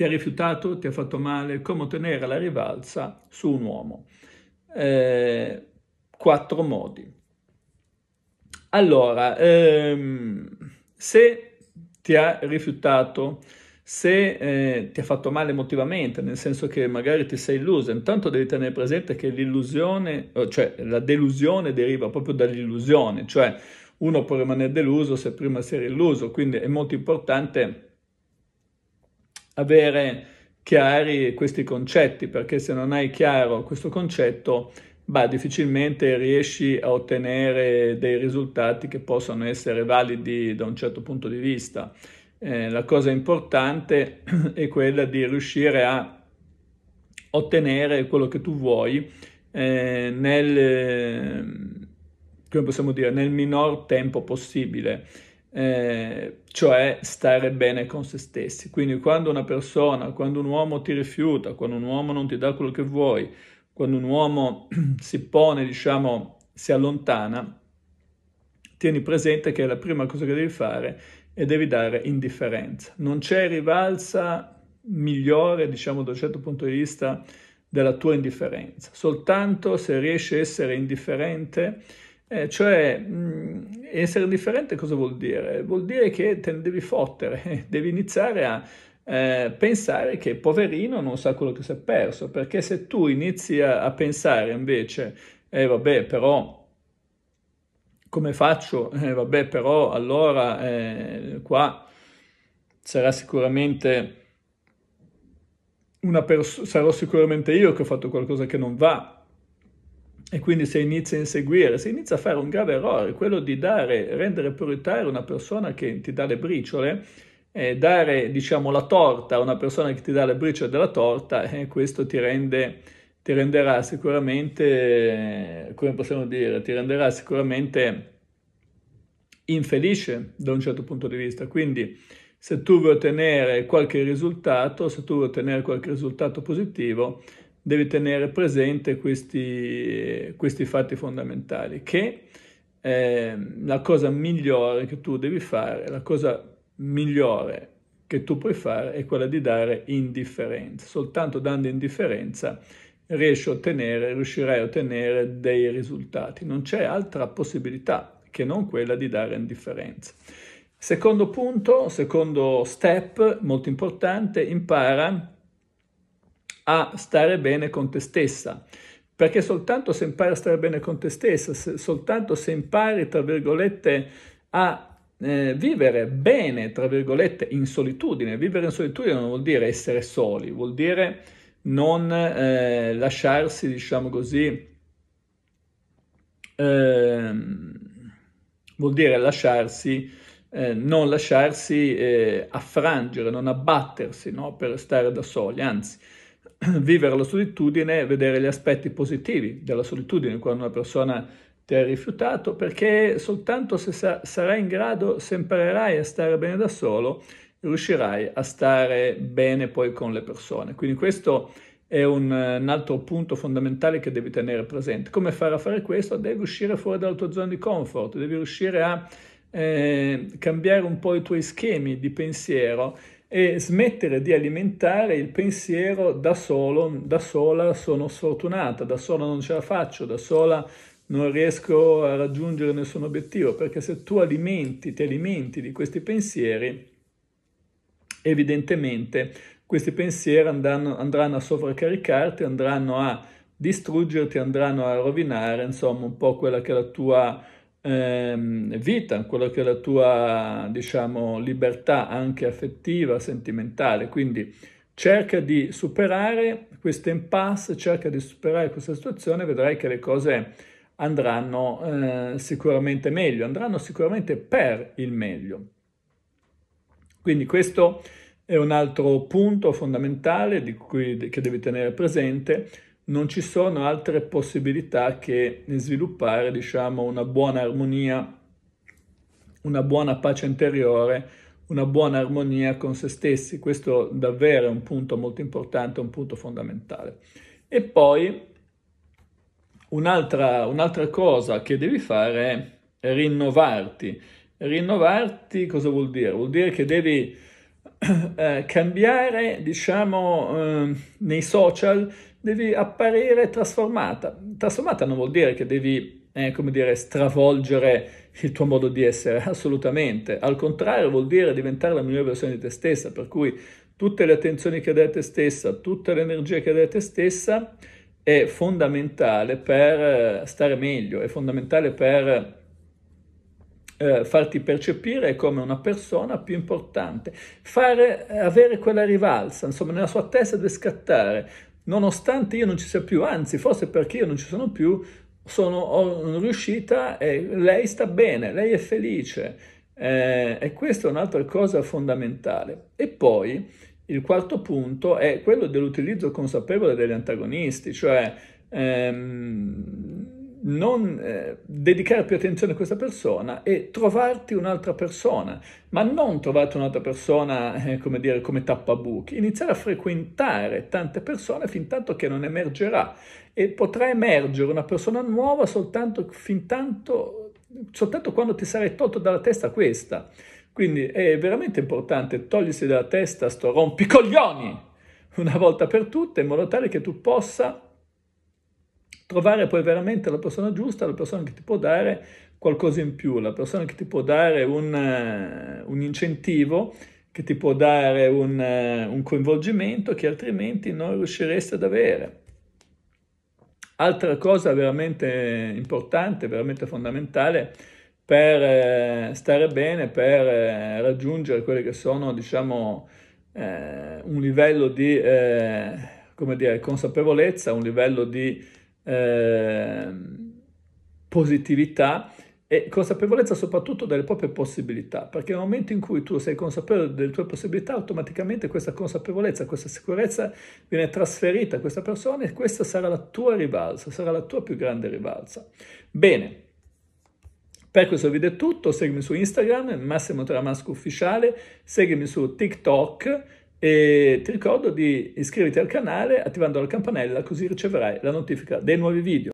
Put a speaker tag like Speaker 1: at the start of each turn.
Speaker 1: ti ha rifiutato, ti ha fatto male, come ottenere la rivalsa su un uomo. Eh, quattro modi. Allora, ehm, se ti ha rifiutato, se eh, ti ha fatto male emotivamente, nel senso che magari ti sei illuso, intanto devi tenere presente che l'illusione, cioè la delusione deriva proprio dall'illusione, cioè uno può rimanere deluso se prima si era illuso, quindi è molto importante avere chiari questi concetti, perché se non hai chiaro questo concetto, bah, difficilmente riesci a ottenere dei risultati che possano essere validi da un certo punto di vista. Eh, la cosa importante è quella di riuscire a ottenere quello che tu vuoi eh, nel, come possiamo dire, nel minor tempo possibile eh, cioè stare bene con se stessi. Quindi quando una persona, quando un uomo ti rifiuta, quando un uomo non ti dà quello che vuoi, quando un uomo si pone, diciamo, si allontana, tieni presente che la prima cosa che devi fare è devi dare indifferenza. Non c'è rivalsa migliore, diciamo, da un certo punto di vista della tua indifferenza. Soltanto se riesci a essere indifferente eh, cioè, mh, mm, essere differente cosa vuol dire? Vuol dire che te ne devi fottere, devi iniziare a eh, pensare che poverino non sa quello che si è perso, perché se tu inizi a, a pensare invece, eh vabbè, però come faccio? Eh, vabbè, però allora eh, qua sarà sicuramente una persona, sarò sicuramente io che ho fatto qualcosa che non va e quindi se inizia a inseguire, se inizia a fare un grave errore, quello di dare, rendere prioritario una persona che ti dà le briciole, eh, dare diciamo la torta a una persona che ti dà le briciole della torta, eh, questo ti, rende, ti renderà sicuramente, come possiamo dire, ti renderà sicuramente infelice da un certo punto di vista. Quindi se tu vuoi ottenere qualche risultato, se tu vuoi ottenere qualche risultato positivo, deve tenere presente questi, questi fatti fondamentali, che eh, la cosa migliore che tu devi fare, la cosa migliore che tu puoi fare è quella di dare indifferenza. Soltanto dando indifferenza riesci a ottenere, riuscirai a ottenere dei risultati. Non c'è altra possibilità che non quella di dare indifferenza. Secondo punto, secondo step molto importante, impara a stare bene con te stessa. Perché soltanto se impari a stare bene con te stessa, se, soltanto se impari, tra virgolette, a eh, vivere bene, tra virgolette, in solitudine. Vivere in solitudine non vuol dire essere soli, vuol dire non eh, lasciarsi, diciamo così, eh, vuol dire lasciarsi, eh, non lasciarsi eh, affrangere, non abbattersi no? per stare da soli, anzi vivere la solitudine e vedere gli aspetti positivi della solitudine quando una persona ti ha rifiutato, perché soltanto se sa- sarai in grado, se imparerai a stare bene da solo, riuscirai a stare bene poi con le persone. Quindi questo è un, un, altro punto fondamentale che devi tenere presente. Come fare a fare questo? Devi uscire fuori dalla tua zona di comfort, devi riuscire a eh, cambiare un po' i tuoi schemi di pensiero e smettere di alimentare il pensiero da solo, da sola sono sfortunata, da sola non ce la faccio, da sola non riesco a raggiungere nessun obiettivo, perché se tu alimenti, ti alimenti di questi pensieri, evidentemente questi pensieri andranno, andranno a sovraccaricarti, andranno a distruggerti, andranno a rovinare, insomma, un po' quella che è la tua ehm, vita, quella che è la tua, diciamo, libertà anche affettiva, sentimentale. Quindi cerca di superare questo impasse, cerca di superare questa situazione, vedrai che le cose andranno eh, sicuramente meglio, andranno sicuramente per il meglio. Quindi questo è un altro punto fondamentale cui, che devi tenere presente non ci sono altre possibilità che sviluppare, diciamo, una buona armonia, una buona pace interiore, una buona armonia con se stessi. Questo davvero è un punto molto importante, un punto fondamentale. E poi un'altra, un'altra cosa che devi fare è rinnovarti. Rinnovarti cosa vuol dire? Vuol dire che devi eh, cambiare, diciamo, eh, nei social, devi apparire trasformata. Trasformata non vuol dire che devi, eh, come dire, stravolgere il tuo modo di essere, assolutamente. Al contrario, vuol dire diventare la migliore versione di te stessa, per cui tutte le attenzioni che dai a te stessa, tutta l'energia che dai a te stessa è fondamentale per eh, stare meglio, è fondamentale per eh, farti percepire come una persona più importante, fare, avere quella rivalsa, insomma, nella sua testa deve scattare nonostante io non ci sia più, anzi forse perché io non ci sono più, sono riuscita e lei sta bene, lei è felice. Eh, e questa è un'altra cosa fondamentale. E poi il quarto punto è quello dell'utilizzo consapevole degli antagonisti, cioè ehm, non eh, dedicare più attenzione a questa persona e trovarti un'altra persona, ma non trovarti un'altra persona eh, come dire come tappabuchi, iniziare a frequentare tante persone fin tanto che non emergerà e potrà emergere una persona nuova soltanto fin tanto soltanto quando ti sarai tolto dalla testa questa. Quindi è veramente importante togliersi dalla testa sto rompicoglioni una volta per tutte in modo tale che tu possa Trovare poi veramente la persona giusta, la persona che ti può dare qualcosa in più, la persona che ti può dare un, eh, un incentivo, che ti può dare un, eh, un coinvolgimento che altrimenti non riusciresti ad avere. Altra cosa veramente importante, veramente fondamentale per eh, stare bene, per raggiungere quelli che sono, diciamo, eh, un livello di, eh, dire, consapevolezza, un livello di Ehm, positività e consapevolezza soprattutto delle proprie possibilità, perché nel momento in cui tu sei consapevole delle tue possibilità, automaticamente questa consapevolezza, questa sicurezza viene trasferita a questa persona e questa sarà la tua rivalsa, sarà la tua più grande rivalsa. Bene, per questo video è tutto, seguimi su Instagram, Massimo Tramasco Ufficiale, seguimi su TikTok, e ti ricordo di iscriverti al canale attivando la campanella così riceverai la notifica dei nuovi video.